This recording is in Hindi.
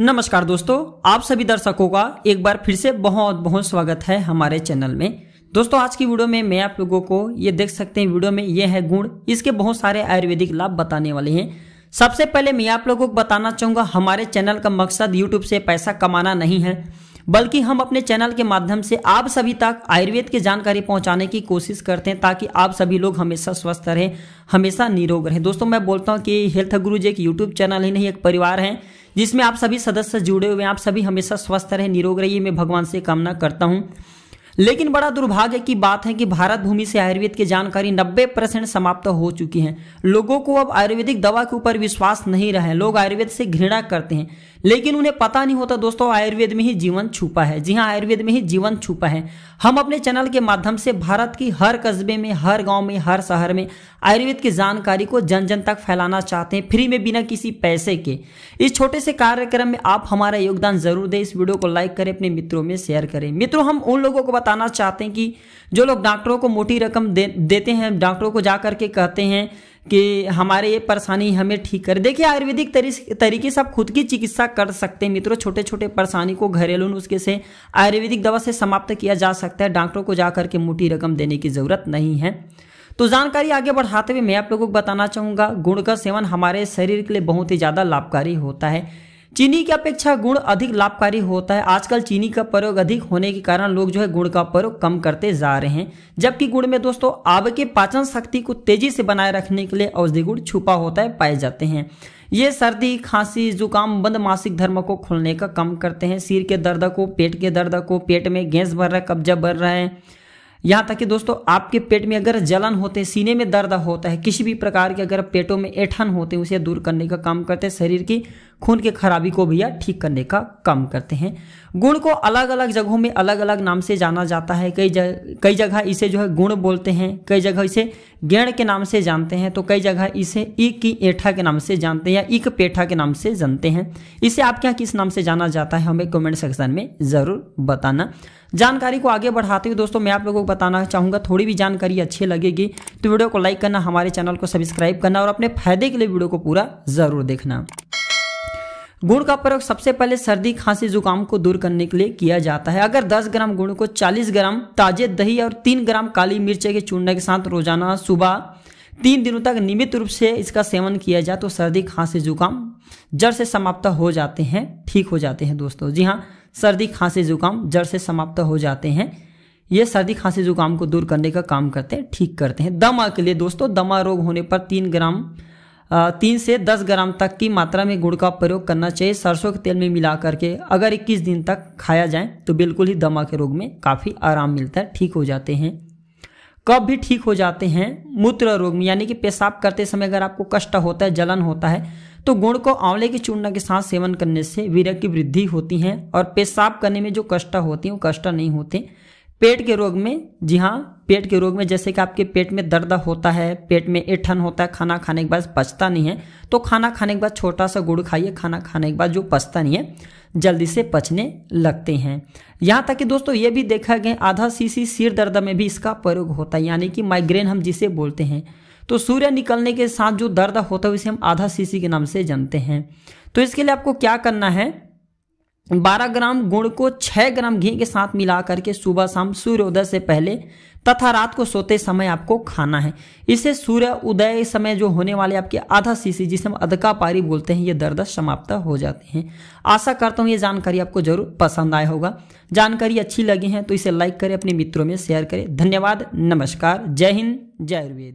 नमस्कार दोस्तों आप सभी दर्शकों का एक बार फिर से बहुत बहुत स्वागत है हमारे चैनल में दोस्तों आज की वीडियो में मैं आप लोगों को ये देख सकते हैं वीडियो में ये है गुण इसके बहुत सारे आयुर्वेदिक लाभ बताने वाले हैं सबसे पहले मैं आप लोगों को बताना चाहूंगा हमारे चैनल का मकसद यूट्यूब से पैसा कमाना नहीं है बल्कि हम अपने चैनल के माध्यम से आप सभी तक आयुर्वेद की जानकारी पहुंचाने की कोशिश करते हैं ताकि आप सभी लोग हमेशा स्वस्थ रहें हमेशा निरोग रहें दोस्तों मैं बोलता हूं कि हेल्थ गुरुज एक यूट्यूब चैनल ही नहीं एक परिवार है जिसमें आप सभी सदस्य जुड़े हुए हैं आप सभी हमेशा स्वस्थ रहे निरोग रहिए मैं भगवान से कामना करता हूँ लेकिन बड़ा दुर्भाग्य की बात है कि भारत भूमि से आयुर्वेद की जानकारी 90 परसेंट समाप्त हो चुकी है लोगों को अब आयुर्वेदिक दवा के ऊपर विश्वास नहीं रहा है लोग आयुर्वेद से घृणा करते हैं लेकिन उन्हें पता नहीं होता दोस्तों आयुर्वेद में ही जीवन छुपा है जी हाँ आयुर्वेद में ही जीवन छुपा है हम अपने चैनल के माध्यम से भारत की हर कस्बे में हर गाँव में हर शहर में आयुर्वेद की जानकारी को जन जन तक फैलाना चाहते हैं फ्री में बिना किसी पैसे के इस छोटे से कार्यक्रम में आप हमारा योगदान जरूर दें इस वीडियो को लाइक करें अपने मित्रों में शेयर करें मित्रों हम उन लोगों को बताना चाहते हैं कि जो लोग डॉक्टरों को मोटी रकम दे, देते हैं डॉक्टरों को जाकर के कहते हैं कि हमारे ये परेशानी हमें ठीक कर देखिए आयुर्वेदिक तरीके से आप खुद की चिकित्सा कर सकते हैं मित्रों छोटे छोटे परेशानी को घरेलू नुस्खे से आयुर्वेदिक दवा से समाप्त किया जा सकता है डॉक्टरों को जाकर के मोटी रकम देने की ज़रूरत नहीं है तो जानकारी आगे बढ़ाते हुए मैं आप लोगों को बताना चाहूँगा गुड़ का सेवन हमारे शरीर के लिए बहुत ही ज़्यादा लाभकारी होता है चीनी की अपेक्षा गुड़ अधिक लाभकारी होता है आजकल चीनी का प्रयोग अधिक होने के कारण लोग जो है गुड़ का प्रयोग कम करते जा रहे हैं जबकि गुड़ में दोस्तों आब के पाचन शक्ति को तेजी से बनाए रखने के लिए औषधि गुड़ छुपा होता है पाए जाते हैं ये सर्दी खांसी जुकाम बंद मासिक धर्म को खुलने का कम करते हैं सिर के दर्द को पेट के दर्द को पेट में गैस भर रहा है कब्जा बढ़ रहा है यहाँ तक कि दोस्तों आपके पेट में अगर जलन होते हैं सीने में दर्द होता है किसी भी प्रकार के अगर पेटों में ऐठन होते हैं उसे दूर करने का काम करते हैं शरीर की खून के खराबी को भैया ठीक करने का काम करते हैं गुण को अलग अलग जगहों में अलग अलग नाम से जाना जाता है कई जगह कई जगह इसे जो है गुण बोलते हैं कई जगह इसे गेण के नाम से जानते हैं तो कई जगह इसे ईक की एठा के नाम से जानते हैं या ईक पेठा के नाम से जानते हैं इसे आपके यहाँ किस नाम से जाना जाता है हमें कमेंट सेक्शन में ज़रूर बताना जानकारी को आगे बढ़ाते हुए दोस्तों मैं आप लोगों को बताना चाहूँगा थोड़ी भी जानकारी अच्छी लगेगी तो वीडियो को लाइक करना हमारे चैनल को सब्सक्राइब करना और अपने फायदे के लिए वीडियो को पूरा ज़रूर देखना गुड़ का प्रयोग सबसे पहले सर्दी खांसी जुकाम को दूर करने के लिए किया जाता है अगर 10 ग्राम गुड़ को 40 ग्राम ताजे दही और 3 ग्राम काली मिर्च के चूर्ण के साथ रोजाना सुबह तीन दिनों तक नियमित रूप से इसका सेवन किया जाए तो सर्दी खांसी जुकाम जड़ से समाप्त हो जाते हैं ठीक हो जाते हैं दोस्तों जी हाँ सर्दी खांसी जुकाम जड़ से समाप्त हो जाते हैं ये सर्दी खांसी जुकाम को दूर करने का काम करते हैं ठीक करते हैं दमा के लिए दोस्तों दमा रोग होने पर तीन ग्राम तीन से दस ग्राम तक की मात्रा में गुड़ का प्रयोग करना चाहिए सरसों के तेल में मिला करके अगर इक्कीस दिन तक खाया जाए तो बिल्कुल ही दमा के रोग में काफ़ी आराम मिलता है ठीक हो जाते हैं कब भी ठीक हो जाते हैं मूत्र रोग में यानी कि पेशाब करते समय अगर आपको कष्ट होता है जलन होता है तो गुड़ को आंवले की चूर्ण के साथ सेवन करने से वीरक की वृद्धि होती है और पेशाब करने में जो कष्ट होती हैं वो कष्ट नहीं होते पेट के रोग में जी हाँ पेट के रोग में जैसे कि आपके पेट में दर्द होता है पेट में एठन होता है खाना खाने के बाद पचता नहीं है तो खाना खाने के बाद छोटा सा गुड़ खाइए खाना खाने के बाद जो पचता नहीं है जल्दी से पचने लगते हैं यहाँ तक कि दोस्तों ये भी देखा गया आधा सीसी सिर दर्द में भी इसका प्रयोग होता है यानी कि माइग्रेन हम जिसे बोलते हैं तो सूर्य निकलने के साथ जो दर्द होता है उसे हम आधा सीसी के नाम से जानते हैं तो इसके लिए आपको क्या करना है 12 ग्राम गुड़ को 6 ग्राम घी के साथ मिला करके सुबह शाम सूर्योदय से पहले तथा रात को सोते समय आपको खाना है इसे सूर्य उदय समय जो होने वाले आपके आधा सीसी जिसे हम अधका पारी बोलते हैं ये दर्द समाप्त हो जाते हैं आशा करता हूँ ये जानकारी आपको जरूर पसंद आया होगा जानकारी अच्छी लगी है तो इसे लाइक करें अपने मित्रों में शेयर करें धन्यवाद नमस्कार जय हिंद जय आयुर्वेद